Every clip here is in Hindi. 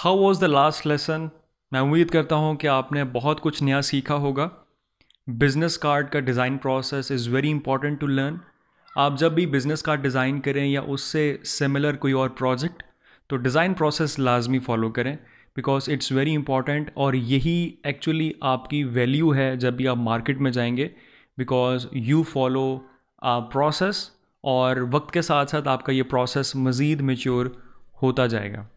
how was the last lesson मैं उम्मीद करता हूँ कि आपने बहुत कुछ नया सीखा होगा बिज़नेस कार्ड का design process is very important to learn आप जब भी बिज़नेस कार्ड डिज़ाइन करें या उससे सिमिलर कोई और प्रोजेक्ट तो डिज़ाइन प्रोसेस लाजमी फॉलो करें बिकॉज इट्स वेरी इंपॉर्टेंट और यही एक्चुअली आपकी वैल्यू है जब भी आप मार्केट में जाएंगे because you follow a process और वक्त के साथ साथ आपका ये प्रोसेस मज़ीद मेच्योर होता जाएगा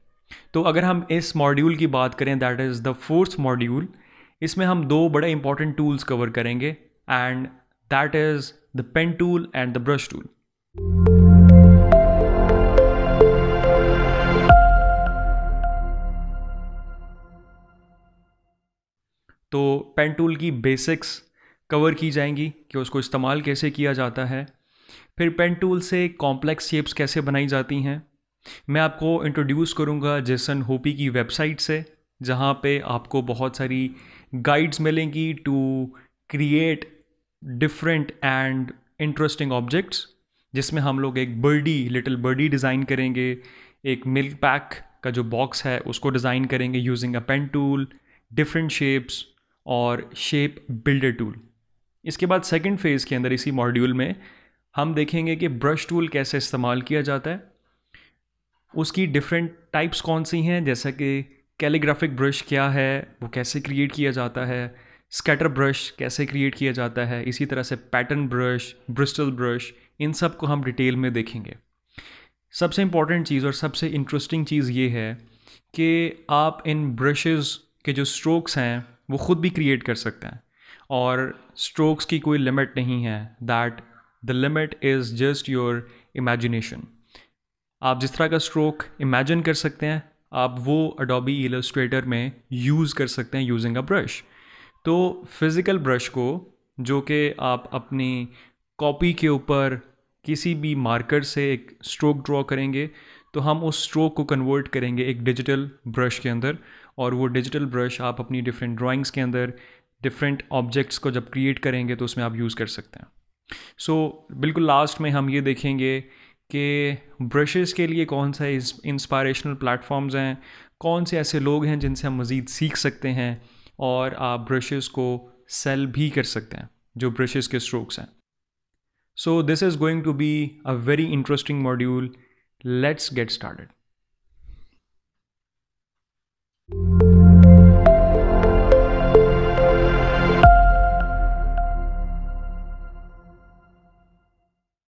तो अगर हम इस मॉड्यूल की बात करें that is the fourth module इसमें हम दो बड़े इंपॉर्टेंट टूल्स कवर करेंगे and that is the pen tool and the brush tool तो पेन टूल की बेसिक्स कवर की जाएंगी कि उसको इस्तेमाल कैसे किया जाता है फिर पेन टूल से कॉम्प्लेक्स शेप्स कैसे बनाई जाती हैं मैं आपको इंट्रोड्यूस करूँगा जेसन होपी की वेबसाइट से जहाँ पे आपको बहुत सारी गाइड्स मिलेंगी to create different and interesting objects जिसमें हम लोग एक बर्डी लिटिल बर्डी डिज़ाइन करेंगे एक मिल्क पैक का जो बॉक्स है उसको डिज़ाइन करेंगे using a pen tool different shapes और शेप बिल्डर टूल इसके बाद सेकेंड फेज़ के अंदर इसी मॉड्यूल में हम देखेंगे कि ब्रश टूल कैसे इस्तेमाल किया जाता है उसकी डिफरेंट टाइप्स कौन सी हैं जैसा कि कैलीग्राफिक ब्रश क्या है वो कैसे क्रिएट किया जाता है स्कैटर ब्रश कैसे क्रिएट किया जाता है इसी तरह से पैटर्न ब्रश ब्रिस्टल ब्रश इन सब को हम डिटेल में देखेंगे सबसे इम्पॉर्टेंट चीज़ और सबसे इंटरेस्टिंग चीज़ ये है कि आप इन ब्रशेस के जो स्ट्रोक्स हैं वो ख़ुद भी क्रिएट कर सकते हैं और स्ट्रोक्स की कोई लिमिट नहीं है that the limit is just your imagination आप जिस तरह का स्ट्रोक इमेजिन कर सकते हैं आप वो अडोबी इलस्ट्रेटर में यूज़ कर सकते हैं यूजिंग अ ब्रश तो फिज़िकल ब्रश को जो कि आप अपनी कॉपी के ऊपर किसी भी मार्कर से एक स्ट्रोक ड्रॉ करेंगे तो हम उस स्ट्रोक को कन्वर्ट करेंगे एक डिजिटल ब्रश के अंदर और वो डिजिटल ब्रश आप अपनी डिफरेंट ड्राइंग्स के अंदर डिफरेंट ऑब्जेक्ट्स को जब क्रिएट करेंगे तो उसमें आप यूज़ कर सकते हैं सो so, बिल्कुल लास्ट में हम ये देखेंगे कि ब्रशेस के लिए कौन सा इंस्पायरेशनल प्लेटफॉर्म्स हैं कौन से ऐसे लोग हैं जिनसे हम मज़ीद सीख सकते हैं और आप ब्रशेस को सेल भी कर सकते हैं जो ब्रशेस के स्ट्रोक्स हैं so this is going to be a very interesting module let's get started